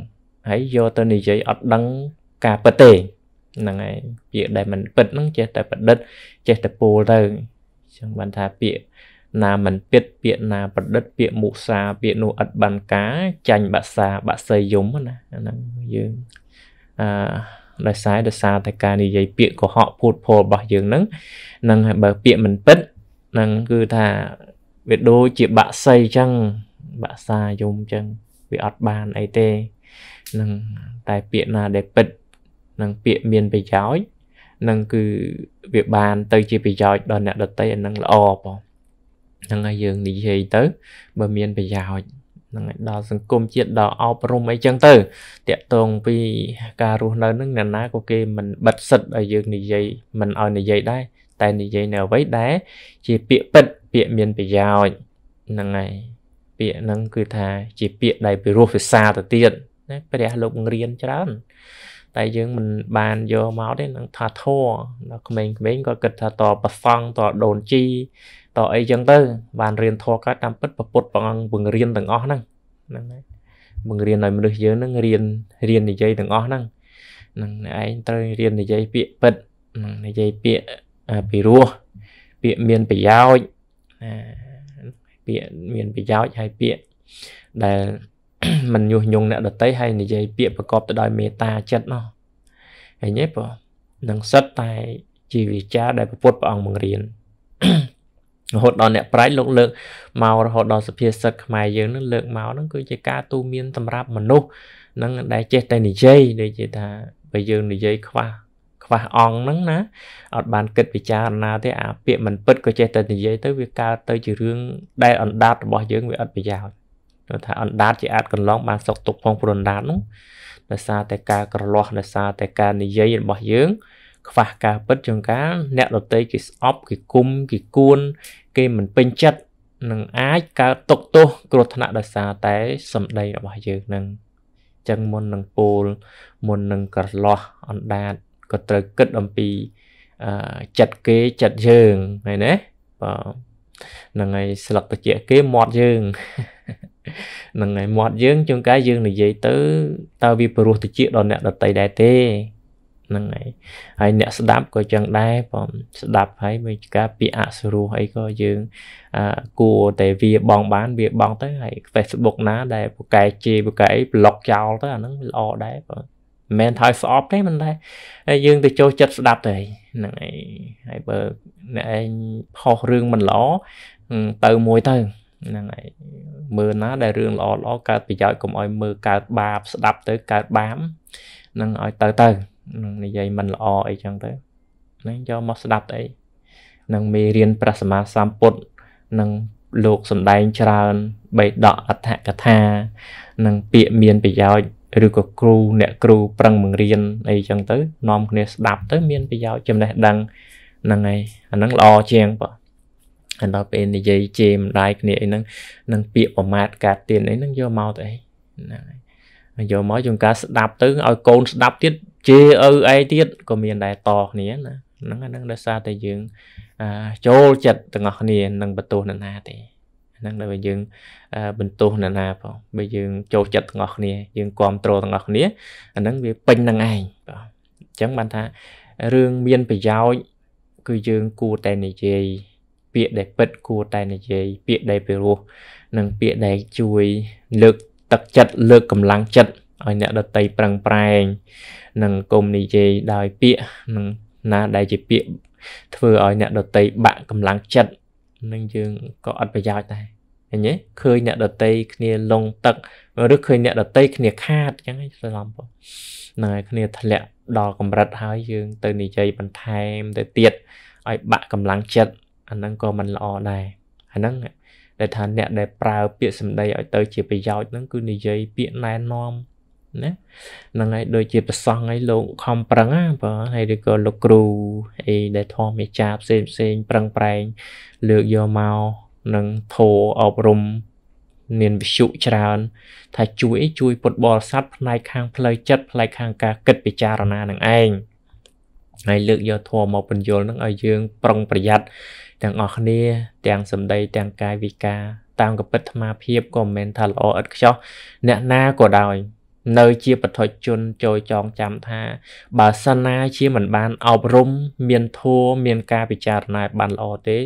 Speaker 1: ហើយយកទៅនិយាយអត់ដឹងការពិតទេហ្នឹងហើយពាក្យដែលមិនពិតហ្នឹងចេះតែប្រឌិតចេះតែពោលទៅអញ្ចឹងបានថាពាក្យណាមិនពិតពាក្យណាប្រឌិតពាក្យមុសាពាក្យនោះឥតបានការចាញ់បាក់សាបាក់សីយំណាអាហ្នឹងយើងអឺដោយសារដោយសារតែការនិយាយពាក្យកុហកភូតផលរបស់យើងហ្នឹងនឹងបើពាក្យមិនពិតហ្នឹងគឺថាវាដូចជាបាក់សីអញ្ចឹងបាក់សាយំអញ្ចឹងវាអត់បានអីទេនឹងតែពាក្យណាដែលពិតនឹងពាក្យមានប្រយោជន៍នឹងគឺវាបានទៅជាប្រយោជន៍ដល់អ្នកដទៃអានឹងល្អបងហ្នឹងហើយយើងនិយាយទៅបើមានប្រយោជន៍ហ្នឹងហើយដល់សង្គមជាតិដល់អប់រំអីចឹងទៅតាក់ទងពីការរស់នៅហ្នឹងអ្នកណាក៏គេមិនបិទសិទ្ធឲ្យយើងនិយាយមិនឲ្យនិយាយដែរតែនិយាយនៅអ្វីដែលជាពាក្យពិតពាក្យមានប្រយោជន៍ហ្នឹងហើយពាក្យហ្នឹងគឺថាជាពាក្យដែលពិរោះភាសាទៅទៀតណាព្រះលោកបង្រៀនច្រើនតែយើងមិនបានយកមកទេនឹងថាធរដល់ក្មេងៗក៏គិតថាតបប្រសង់តដូនជីតអីចឹងទៅបានរៀនធម៌កើតតាមពិតប្រពុតព្រះអង្គបង្រៀនទាំងអស់ហ្នឹងហ្នឹងហើយបង្រៀនឲ្យមនុស្សយើងហ្នឹងរៀនរៀននិយាយទាំងអស់ហ្នឹងហ្នឹងឯងត្រូវរៀននិយាយពាក្យពិតហ្នឹងនិយាយពាក្យពីរោះពាក្យមានប្រយោជន៍ពាក្យមានប្រយោជន៍ហើយពាក្យដែលมันញុះញង់អ្នកដតីហើយនិយាយពាក្យប្រកបទៅដោយមេត្តាចិត្តណោះហើយនេះបងនឹងសិតតែជាវិជាដែលពុទ្ធព្រះអង្គបង្រៀនរហូតដល់អ្នកប្រាជ្ញលោកលើកមករហូតដល់សុភាសិតខ្មែរយើងនឹងលើកមកនឹងគឺជាការទូមានសម្រាប់មនុស្សនឹងដែលចេះតែនិយាយដូចជាថាបើយើងនិយាយខ្វះខ្វះអង្គហ្នឹងណាអត់បានគិតពិចារណាទេអាពាក្យមិនពិតក៏ចេះតែនិយាយទៅវាកើតទៅជារឿងដែលអណ្ដាតរបស់យើងវាអត់ប្រយោជន៍ព្រោះថាអណ្ដាតជាអាចកន្លងបានសុកទុកផងព្រោះអណ្ដាតហ្នឹងដោយសារតែការក្រលាស់ដោយសារតែការនិយាយរបស់យើង ខ្វះការពិតជាងការអ្នកដតីគេស្អប់គេគុំគេគួនគេមិនពេញចិត្តនឹងអាចកើតទុកទោសគ្រោះថ្នាក់ដោយសារតែសម្ដីរបស់យើងនឹងចឹងមុននឹងពោលមុននឹងក្រឡោះអណ្ដាតក៏ត្រូវគិតអំពីចិត្តគេចិត្តយើងហើយណាបាទហ្នឹងហើយស្លឹកត្រជាគេមាត់យើងហ្នឹងហើយមាត់យើងជួនកាលយើងនិយាយទៅតើវាព្រោះត្រជាដល់អ្នកដតីដែរទេហ្នឹងហើយហើយអ្នកស្ដាប់ក៏ចឹងដែរបងស្ដាប់ហើយវាការពាក្យអសរោះអីក៏យើងគួរតែវាបងបានវាបងទៅហើយ Facebook ណាដែលពូកែជេរពូកែអីប្លុកចោលទៅអាហ្នឹងវាល្អដែរបងមិនថាស្អប់ទេមិនដែរហើយយើងទៅចូលចិត្តស្ដាប់ទៅហ្នឹងហើយហើយបើអ្នកឯងផុសរឿងមិនល្អទៅមួយទៅហ្នឹងហើយមើលណាដែលរឿងល្អល្អកើតប្រយោជន៍កុំឲ្យមើលកើតបាបស្ដាប់ទៅកើតបាបនឹងឲ្យទៅទៅនឹងនិយាយមិនល្អអីចឹងទៅនឹងយកមកស្ដាប់អីនឹងមេរៀនព្រះសម្មាសម្ពុទ្ធនឹងលោកសំដែងច្រើនបេដកអដ្ឋកថានឹងពាក្យមានប្រយោជន៍ឬក៏គ្រូអ្នកគ្រូប្រឹងបង្រៀនអីចឹងទៅនាំគ្នាស្ដាប់ទៅមានប្រយោជន៍ចំណេះដឹងហ្នឹងហើយអាហ្នឹងល្អជាងបើឥឡូវពេលនិយាយជេរម្ដាយគ្នាអីហ្នឹងនឹងពាក្យប្រមាថការទៀនអីហ្នឹងយកមកទៅអីហ្នឹងហើយយកមកជួនកាលស្ដាប់ទៅឲ្យកូនស្ដាប់ទៀតជេរឪឯងទៀតក៏មានដែរតគ្នាណាហ្នឹងអាហ្នឹងដោយសារតែយើង ចូលចិត្តទាំងអស់គ្នានឹងបន្ទោសនរណាទេហ្នឹងដែលយើងបន្ទោសនរណាផងបើយើងចូលចិត្តទាំងអស់គ្នា យើងគ្រប់គ្រងទាំងអស់គ្នាអាហ្នឹងវាពេញនឹងឯងបាទអញ្ចឹងបានថារឿងមានប្រយោជន៍គឺយើងគួរតែនិយាយពាក្យដែលពិតគួរតែនិយាយពាក្យដែលពិរោះនិងពាក្យដែលជួយលើកទឹកចិត្តលើកកម្លាំងចិត្តឲ្យអ្នកដតីប្រឹងប្រែងនិងកុំនិយាយដោយពាក្យនឹងណាដែលជាពាក្យធ្វើឲ្យអ្នកដតីបាក់កម្លាំងចិត្តនឹងយើងក៏អត់ប្រយោជន៍ដែរឃើញទេឃើញអ្នកដតីគ្នាលងទឹកឬឃើញអ្នកដតីគ្នា ខាតអញ្ចឹងច្រឡំបងហ្នឹងហើយគ្នាធ្លាក់ដល់កម្រិតហើយយើង ទៅនិយាយបន្ថែមទៅទៀតឲ្យបាក់កម្លាំងចិត្តអាហ្នឹងក៏មិនល្អដែរអាហ្នឹងដែលថាអ្នកដែលប្រើពាក្យសម្ដីឲ្យទៅជាប្រយោជន៍ហ្នឹងគឺនិយាយពាក្យណែនាំណាហ្នឹងហើយដូចជាប្រសងហើយលោកខំប្រឹងណាបើហើយឬក៏លោកគ្រូអីដែលធម្មចាផ្សេងផ្សេងប្រឹងប្រែងលើកយកមកនឹងធោអប់រំមានវិសុច្រើន ថាជួយជួយពុតបលស័តផ្នែកខាងផ្លូវចិត្តផ្នែកខាងការគិតពិចារណានឹងឯងហើយលើកយកធម៌មកបញ្យលនឹងឲ្យយើងប្រុងប្រយ័ត្នទាំងអស់គ្នា ទាំងសម្ដីទាំងកាយវិការតាមកពិតអាត្មាភាពក៏មិនមែនថាល្អឥតខ្ចោះអ្នកណាក៏ដោយនៅជាបឋិជនចូលចងចាំថាបើសិនណាជាមិនបានអប់រំមានធัวមានការពិចារណាបានល្អទេ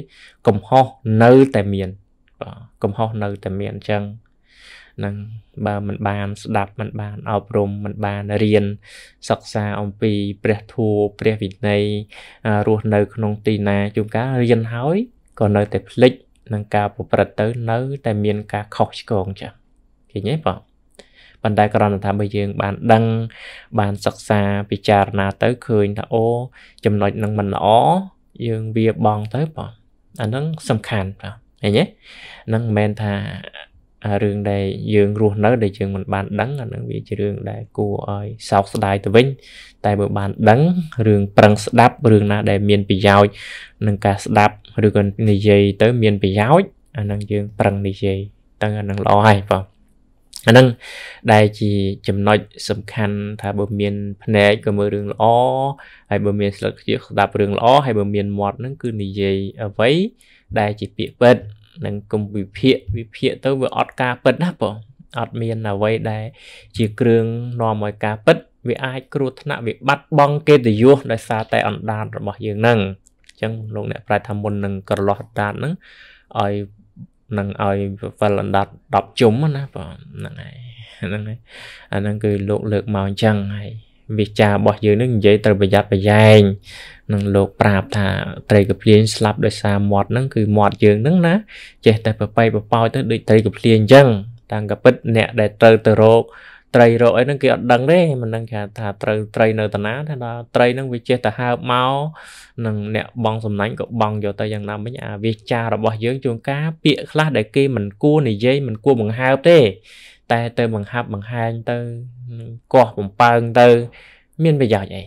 Speaker 1: កំហុសនៅតែមានបាទកំហុសនៅតែមានអញ្ចឹងនឹងបើមិនបានស្ដាប់មិនបានអប់រំមិនបានរៀនសិក្សាអំពីព្រះធម៌ព្រះវិន័យរស់នៅ ក្នុងទីណាជួនកាលរៀនហើយក៏នៅតែភ្លេចនឹងការប្រព្រឹត្តទៅនៅតែមានការខុសឆ្គងចា៎ឃើញទេបងប៉ុន្តែគ្រាន់តែថាបើយើងបានដឹងបានសិក្សាពិចារណា ទៅឃើញថាអូចំណុចនឹងមិនល្អយើងវាបងទៅបងអាហ្នឹងសំខាន់បាទឃើញទេហ្នឹងមិនមែនថារឿងដែលយើងរស់នៅដែលយើងមិនបានដឹងអានឹងវាជារឿងដែលគួរឲ្យសោកស្ដាយទៅវិញតែបើបានដឹងរឿងប្រឹងស្ដាប់រឿងណាដែលមានប្រយោជន៍នឹងការស្ដាប់ឬក៏និយាយទៅ មានប្រយោជន៍អានឹងយើងប្រឹងនិយាយទៅអានឹងល្អហើយបងអាហ្នឹងដែលជាចំណុចសំខាន់ថាបើមានភ្នែកក៏មើលរឿងល្អហើយបើមានស្លឹកខ្ជិះស្ដាប់រឿងល្អហើយបើមានមាត់ហ្នឹងគឺនិយាយអ្វីដែលជាពាក្យពិតនឹងគុំវិភាកវិភាកទៅវាអត់ការពិតណាបងអត់មានអ្វីដែល ជាគ្រឿងនាំឲ្យការពិត វាអាចគ្រោះថ្នាក់វាបាត់បង់កិត្តិយសដោយសារតែអណ្ដាតរបស់យើងហ្នឹងអញ្ចឹងលោកអ្នកប្រែថាមុននឹងក្រឡោះអណ្ដាតហ្នឹងឲ្យនឹងឲ្យ Valentine 10ជុំណាបងហ្នឹងហើយហ្នឹងហើយអាហ្នឹងគឺលោកលើកមកអញ្ចឹងហើយវិចាររបស់យើងនឹងនិយាយត្រូវប្រយ័ត្នប្រយែងនឹងលោកប្រាប់ថាត្រីកភ្លៀងស្លាប់ដោយសារមាត់ហ្នឹងគឺមាត់យើងហ្នឹងណាចេះតែប្រប៉ៃប្រប៉ោយទៅដូចត្រីកភ្លៀងអញ្ចឹងតាមកពិតអ្នកដែលត្រូវទៅរោគត្រីរកអីហ្នឹងគេអត់ដឹងទេមិនដឹងថាថាត្រូវត្រីនៅតាណាថាដល់ត្រីហ្នឹងវាចេះតែហើបមកនឹងអ្នកបងសំណាញ់ក៏បងយកទៅយ៉ាងណាមិញអាវាចារបស់យើងជួនកាលពាក្យខ្លះដែលគេមិនគួរនិយាយមិនគួរបង្ហើបទេតែទៅបង្ហាប់បង្ហាញទៅកោះបំប៉ើងទៅ មានប្រយោជន៍អី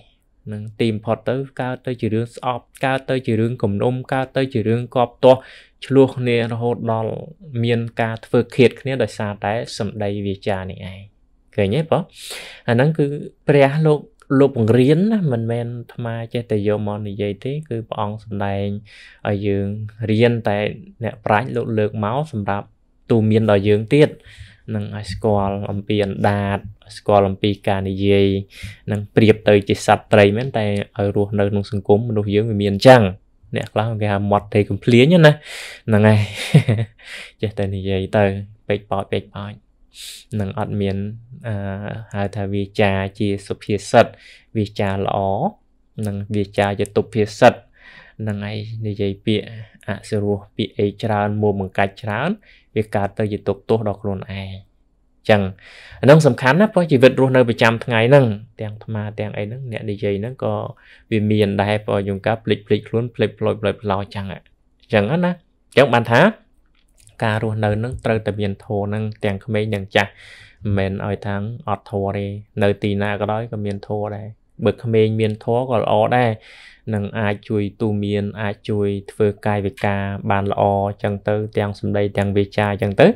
Speaker 1: នឹងទីបំផុតទៅកើតទៅជារឿងស្អប់កើតទៅជារឿងគំនុំកើតទៅជារឿងកបទាស់ឆ្លោះគ្នារហូតដល់មានការធ្វើឃាតគ្នាដោយសារតែសម្ដីវាចានេះឯងឃើញទេបងអាហ្នឹងគឺព្រះលោកលោកបង្រៀនណាមិនមែនអាមាចេះតែយកមកនិយាយទេ គឺព្រះអង្គសម្ដែងឲ្យយើងរៀនតែអ្នកប្រាជ្ញលោកលើកមកសម្រាប់ ទូមានដល់យើងទៀតនឹងឲ្យស្គាល់អំពីអណ្ដាតស្គាល់អំពីការនិយាយនឹងប្រៀបទៅ ជាសត្វត្រីមែនតែឲ្យរស់នៅក្នុងសង្គមមនុស្សយើងវាមានអញ្ចឹងអ្នកខ្លះគេហៅមត់ទេកំភ្លៀងណាហ្នឹងហើយចេះតែនិយាយទៅពេកបោចពេកបោចនឹងអត់មានអឺហៅថាវាចាជាសុភាសិតវាចាល្អនឹងវាចាជាទុភាសិតនឹងឯងនិយាយពាក្យអសុរោះពាក្យអីច្រើនមួយបង្កាច់ច្រើន វាកើតទៅជាទុកទោសដល់ខ្លួនឯងចឹងអានឹងសំខាន់ណាព្រោះជីវិតរស់នៅប្រចាំថ្ងៃហ្នឹងទាំងអាត្មាទាំងអីហ្នឹងអ្នកនិយាយហ្នឹងក៏វាមានដែរព្រោះយងការភ្លេចភ្លេចខ្លួនភ្លេចផ្លោចផ្លោចផ្លោចឹងចឹងណាចឹងបានថាការរស់នៅនឹងត្រូវតែមានធម៌នឹងទាំងក្មេងទាំងចាស់មិនមែនឲ្យថាអត់ធម៌ទេនៅទីណាក៏ដោយក៏មានធម៌ដែរបើក្មេងមានធម៌ក៏ល្អដែរនឹងអាចជួយទូមាន អាចជួយ ធ្វើកាយវិការ បានល្អចឹងទៅ ទាំងសម្ដីទាំងវាចាចឹងទៅ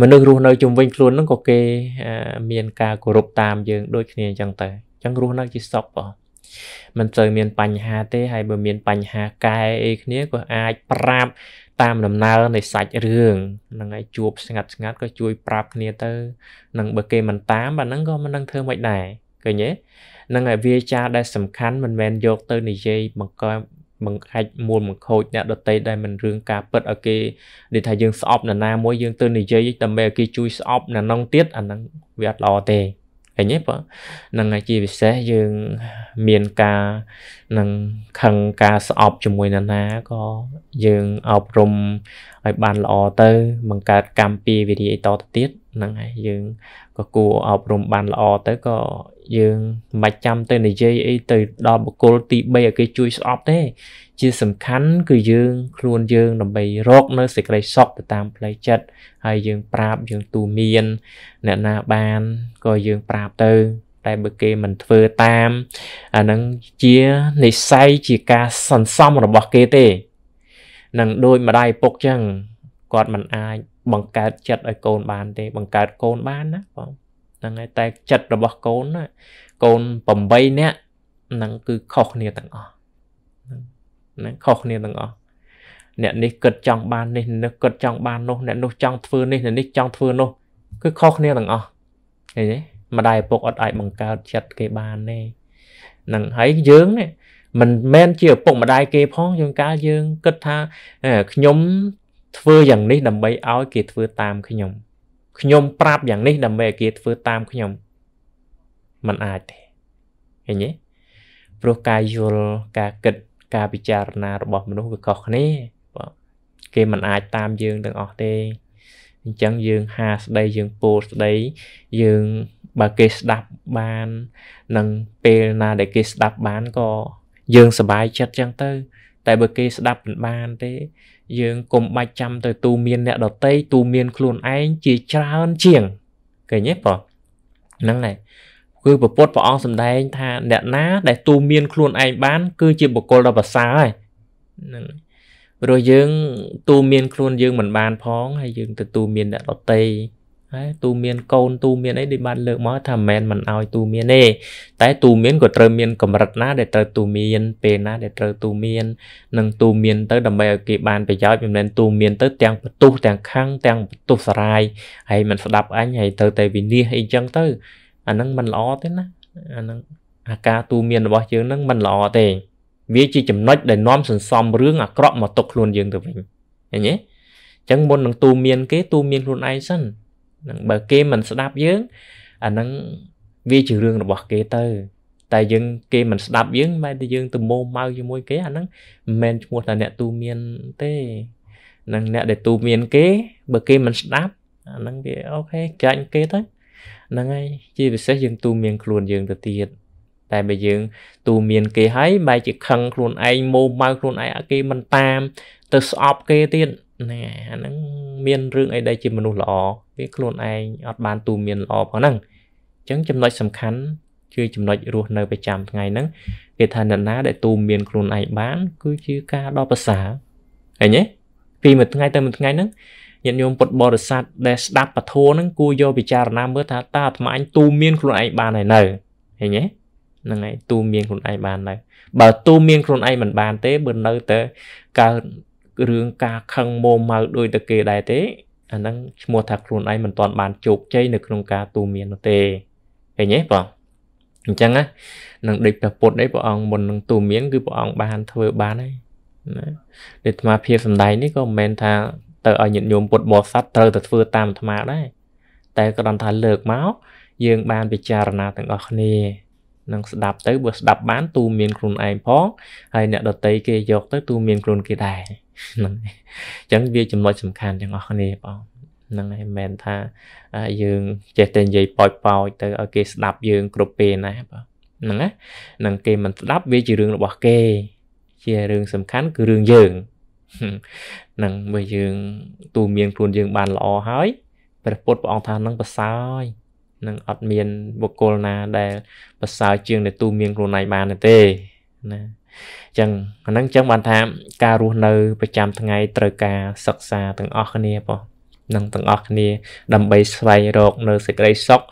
Speaker 1: មនុស្សរស់នៅជុំវិញខ្លួនហ្នឹងក៏គេមានការគោរពតាម យើងដូចគ្នាចឹងទៅចឹងរស់នៅជាសុខបងមិនត្រូវមានបញ្ហាទេហើយបើមានបញ្ហាកែអីគ្នាក៏អាចប្រាប់តាមដំណើរនៃសាច់រឿងហ្នឹងហើយជួបស្ងាត់ស្ងាត់ក៏ជួយ ប្រាប់គ្នាទៅនឹងបើគេមិនតាមបាទហ្នឹងក៏មិននឹងធ្វើមិនដែរឃើញទេហ្នឹងហើយវាចាដែលសំខាន់មិនមែនយកទៅនិយាយបង្កើបង្ខាច់មូលបង្ខូចអ្នកដតីដែលមិនរឿងការពិតឲ្យគេនិយាយថាយើងស្អប់នរណាមួយយើងទៅនិយាយដើម្បីឲ្យគេជួយស្អប់នរណងទៀតអាហ្នឹងវាអត់ល្អទេអីហ្នឹងបងហ្នឹងហើយជាពិសេសយើងមានការនឹងខឹងការស្អប់ជាមួយនរណាក៏យើងអប់រំឲ្យបានល្អទៅ បង្កើតកម្មពីវិរិយតទៅទៀតហ្នឹងហើយយើងក៏គួរអប់រំបានល្អទៅក៏យើងមិនបាច់ចាំទៅនិយាយអី ទៅដល់បុគ្គលទី3ឲ្យគេជួយស្អប់ទេ ជាសំខាន់ គឺយើងខ្លួនយើងដើម្បីរក នៅសេចក្តីសុខទៅតាមផ្លូវចិត្តហើយយើងប្រាប់យើងទូមាន អ្នកណាបានក៏យើងប្រាប់ទៅតែបើគេមិនធ្វើតាម អានឹងជានិស័យជាការសន្សំរបស់គេទេ នឹងដូចម្ដាយពុកចឹងគាត់មិនអាចបង្កើតចិត្តឲ្យកូនបាន ទេ បង្កើតកូនបានណាបងហ្នឹងហើយតែចិត្តរបស់កូនណាកូន8នាក់ហ្នឹងគឺខុសគ្នាទាំងអស់ហ្នឹងខុសគ្នាទាំងអស់អ្នកនេះគិតចង់បាននេះនេះគិតចង់បាននោះអ្នកនោះចង់ធ្វើនេះអ្នកនេះចង់ធ្វើនោះគឺខុសគ្នាទាំងអស់ឃើញទេម្ដាយឪពុកអត់អាចបង្កើតចិត្តគេបានទេហ្នឹងហើយយើងនេះមិនមែនជាឪពុកម្ដាយគេផងយើងកាលយើងគិតថាខ្ញុំ ធ្វើយ៉ាងនេះដើម្បីឲ្យគេធ្វើតាមខ្ញុំខ្ញុំប្រាប់យ៉ាងនេះដើម្បីឲ្យគេធ្វើតាមខ្ញុំมันអាចទេឃើញទេព្រោះការយល់ការគិតការពិចារណារបស់មនុស្សវាខុសគ្នាបាទគេមិនអាចតាមយើងទាំងអស់ទេអញ្ចឹងយើងហាស្ដីយើងពោលស្ដី យើងបើគេស្ដាប់បាននឹងពេលណាដែលគេស្ដាប់បានក៏យើងសប្បាយចិត្តចឹងទៅ តែបើគេស្ដាប់មិនបានទេយើងកុំបាច់ចាំទៅទូមានអ្នកដតីទូមានខ្លួនឯងជាច្រើនជាងឃើញទេបងហ្នឹងហើយគឺពពុទ្ធព្រះអង្គសម្ដែងថាអ្នកណា ដែលទូមានខ្លួនឯងបាន គឺជាបុគ្គលដ៏ប្រសើរហើយហ្នឹងព្រោះយើងទូមានខ្លួនយើងមិនបានផងហើយយើងទៅទូមានអ្នកដតីណាទូមានកូនទូមានអីដូចបានលើកមកថាមិនមែនមិនឲ្យទូមានទេតែទូមានក៏ត្រូវមានកម្រិតណា ដែលត្រូវទូមានពេលណា ដែលត្រូវទូមាននិងទូមានទៅដើម្បីឲ្យគេបានប្រយោជន៍មិនមែនទូមានទៅទាំងបន្ទុះទាំងខឹងទាំងបន្ទុះសារាយហើយមិនស្ដាប់អញហើយទៅតែវិនិច្ឆ័យអីចឹងទៅ អាហ្នឹងមិនល្អទេណាអាហ្នឹងអាការទូមានរបស់យើងហ្នឹងមិនល្អទេ វាជាចំណុចដែលនាំសន្សំរឿងអាក្រក់មកຕົកខ្លួនយើងទៅវិញឃើញទេអញ្ចឹងមុននឹងទូមានគេទូមានខ្លួនឯងសិននឹងបើគេមិនស្ដាប់យើងអាហ្នឹងវាជារឿងរបស់គេទៅតែយើងគេមិនស្ដាប់យើងតែយើងទៅម៉ោម៉ៅជាមួយគេអាហ្នឹងមិនមែនឈ្មោះថាអ្នកទូមានទេនឹងអ្នកដែលទូមានគេបើគេមិនស្ដាប់អាហ្នឹងវាអូខេចាញ់គេទៅហ្នឹងហើយជាពិសេសយើងទូមានខ្លួនយើងទៅទៀតតែបើយើងទូមានគេហើយបែរជាខឹងខ្លួនឯងម៉ោម៉ៅខ្លួនឯងឲ្យគេមិនតាមទៅស្អប់គេទៀតហ្នឹងហើយអាហ្នឹងមានរឿងអីដែលជាមនុស្សល្អវាខ្លួនឯងអត់បានទូមានល្អផងហ្នឹងអញ្ចឹងចំណុចសំខាន់គឺចំណុចរស់នៅប្រចាំថ្ងៃហ្នឹងគេថាអ្នកណាដែលទូមានខ្លួនឯងបាន គឺជាការដល់ប្រសាឃើញទេពីមួយថ្ងៃទៅមួយថ្ងៃហ្នឹងញាតិញោមពុទ្ធបរិស័ទដែលស្ដាប់ពធហ្នឹងគួរយកពិចារណាមើលថាតើអាត្មាអញទូមានខ្លួនឯងបានហើយនៅឃើញទេហ្នឹងហើយទូមានខ្លួនឯងបាននៅបើទូមានខ្លួនឯងមិនបានទេ បើនៅតែកើតរឿងការខឹងមោម៉ៅដោយតែគេដែរទេអាហ្នឹងឈ្មោះថាខ្លួនឯងមិនទាន់បានជោគជ័យនៅក្នុងការទូមាននោះទេឃើញទេបងអញ្ចឹងណានឹងដូចព្រះពុទ្ធឯងព្រះអង្គមុននឹងទូមានគឺព្រះអង្គបានធ្វើបានហើយណាដូចអាត្មាភាពសំដែងនេះក៏មិនមែនថាទៅឲ្យញាតិញោមពុទ្ធបរិស័ទត្រូវតែធ្វើតាមអាត្មាដែរតែគ្រាន់ថាលើកមកយើង បាន ពិចារណាទាំងអស់គ្នានឹងស្ដាប់ទៅបើស្ដាប់បានទូមានខ្លួនឯងផងហើយអ្នកដតីគេយក ទៅទូមានខ្លួនគេដែរហ្នឹងហើយអញ្ចឹងវាចំណុចសំខាន់ទាំងអស់គ្នាបងហ្នឹងហើយមិនមែនថាយើងចេះតែនិយាយប៉ោចប៉ោចទៅឲ្យគេស្ដាប់យើងគ្រប់ពេលណាបងហ្នឹងណានឹងគេមិនស្ដាប់វាជារឿងរបស់គេ ជារឿងសំខាន់គឺរឿងយើងនឹងបើយើងទូមានខ្លួនយើងបានល្អហើយព្រះពុទ្ធព្រះអង្គថានឹងប្រសើរនឹងអត់មានបុគ្គលណាដែល ប្រសើរជាងដែលទូមានខ្លួនឯងបានទេណាអញ្ចឹងអាហ្នឹងអញ្ចឹងបានថាការរស់នៅប្រចាំថ្ងៃត្រូវការសិក្សាទាំងអស់គ្នាបងនឹងទាំងអស់គ្នា ដើម្បីស្វែងរក នៅសេចក្តីសុខ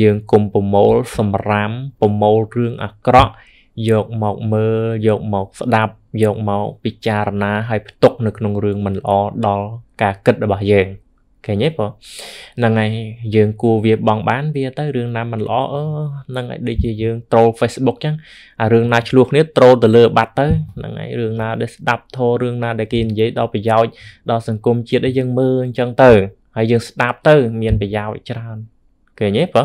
Speaker 1: យើងគុំប្រមូលសម្រាមប្រមូលរឿងអាក្រក់យកមកមើលយកមកស្ដាប់យកមកពិចារណាឲ្យផ្ទុកនៅក្នុងរឿងមិនល្អដល់ការគិតរបស់យើងឃើញទេបងហ្នឹងហើយយើងគួរវាបងបានវាទៅរឿងណាមិនល្អអឺហ្នឹងហើយដូចជាយើង troll Facebook ចឹងអារឿងណាឆ្លោះគ្នា troll ទៅលើបាត់ទៅហ្នឹងហើយរឿងណាដែលស្ដាប់ធររឿងណាដែលគេនិយាយដល់ប្រយោជន៍ដល់សង្គមជាតិអីយើងមើលអញ្ចឹងទៅហើយយើងស្ដាប់ទៅ មានប្រយោជន៍ច្រើនឃើញទេបងហ្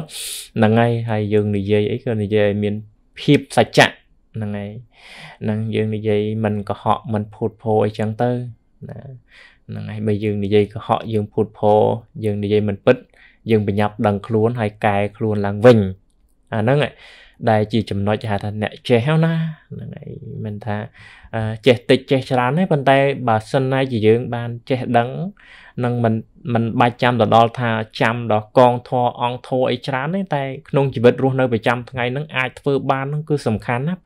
Speaker 1: នឹងហើយហើយយើងនិយាយអីក៏និយាយឲ្យមានភាពសច្ចៈហ្នឹងហើយហ្នឹងយើងនិយាយមិនកុហកមិនភូតភរអីចឹងទៅណាហ្នឹងហើយបើយើងនិយាយកុហកយើងភូតភរយើងនិយាយមិនពិត យើងបញ្ញាប់ដឹងខ្លួនហើយកែខ្លួនឡើងវិញអាហ្នឹងដែលជាចំណុចហៅថាអ្នកចេះហ្នឹងណាហ្នឹងហើយមិនថាចេះតិចចេះច្រើនទេប៉ុន្តែបើសិនណាជាយើង បានចេះដឹងនឹងមិនមិនបាច់ចាំទៅដល់ថា ចាំដល់កងធរអង្គធរអីច្រើនទេតែក្នុងជីវិតរស់នៅប្រចាំថ្ងៃហ្នឹងអាចធ្វើបានហ្នឹងគឺសំខាន់ណាស់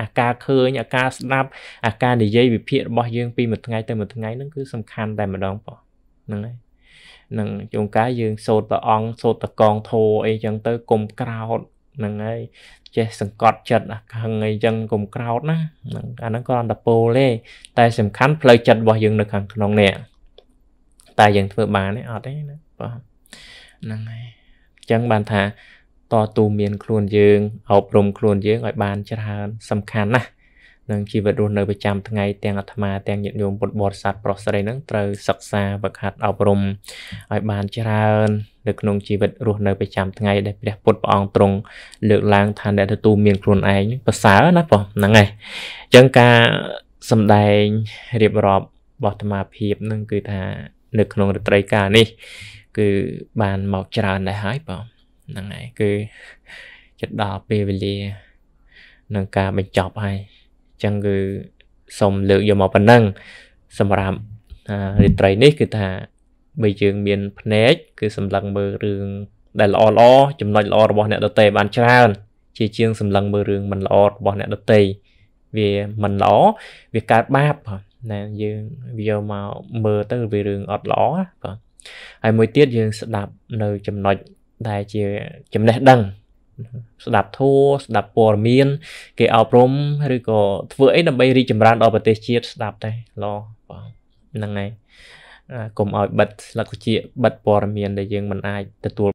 Speaker 1: អាការឃើញអាការស្ដាប់អាការនិយាយវិភាគរបស់យើងពីមួយថ្ងៃទៅមួយថ្ងៃហ្នឹងគឺសំខាន់តែម្ដងប៉ុហ្នឹងហើយនឹងជួនកាលយើងសូត្រព្រះអង្គសូត្រតកងធោអីចឹងទៅកុំក្រោតហ្នឹងហើយចេះសង្កត់ចិត្តអាខឹងអីចឹងកុំក្រោត ណាហ្នឹងអាហ្នឹងក៏អន្តពលទេតែសំខាន់ផ្លូវចិត្តរបស់យើងនៅខាងក្នុងនេះតែយើងធ្វើបានទេអត់ទេណាបាទហ្នឹងហើយអញ្ចឹងបានថាតទូមានខ្លួនយើងអប់រំខ្លួនយើងឲ្យបានច្រើនសំខាន់ណាស់នឹងជីវិតរស់នៅប្រចាំថ្ងៃទាំងអាត្មាទាំងញាតិញោមពុទ្ធបរិស័ទប្រុសស្រីនឹងត្រូវសិក្សាវឹកហាត់អប់រំឲ្យបានច្រើននៅក្នុងជីវិតរស់នៅប្រចាំថ្ងៃដែលព្រះពុទ្ធព្រះអង្គទ្រង់លើកឡើងថាអ្នកទទួលមានខ្លួនឯងប្រសើរណាបងហ្នឹងហើយអញ្ចឹងការសំដែងរៀបរាប់បទធម្មភាពនឹងគឺថានៅក្នុងរត្រីកាលនេះគឺបានមកច្រើនដែរហើយបងហ្នឹងហើយគឺជិតដល់ពេលវេលានឹងការបញ្ចប់ហើយអញ្ចឹងគឺសូមលើកយកមកប៉ុណ្ណឹងសម្រាប់រាត្រីនេះ គឺថាបើយើង មានភ្នែកគឺ សម្លឹងមើលរឿងដែលល្អល្អចំណុចល្អរបស់អ្នកដតេបានច្រើន ជាជាងសម្លឹងមើលរឿងមិនល្អរបស់អ្នកដតេវាមិនល្អវាកើតបាបណាយើងវាយកមកមើលទៅវារឿងអត់ល្អបាទហើយមួយទៀតយើង ស្ដាប់នៅចំណុចដែលជាចំណេះដឹងស្ដាប់ធัวស្ដាប់ព័ត៌មានគេអប់រំឬក៏ធ្វើអីដើម្បីរីកចម្រើនដល់ប្រទេសជាតិស្ដាប់តែឡបងហ្នឹងហើយកុំឲ្យបិទស្លឹកជាបិទព័ត៌មានដែលយើងមិនអាចទទួល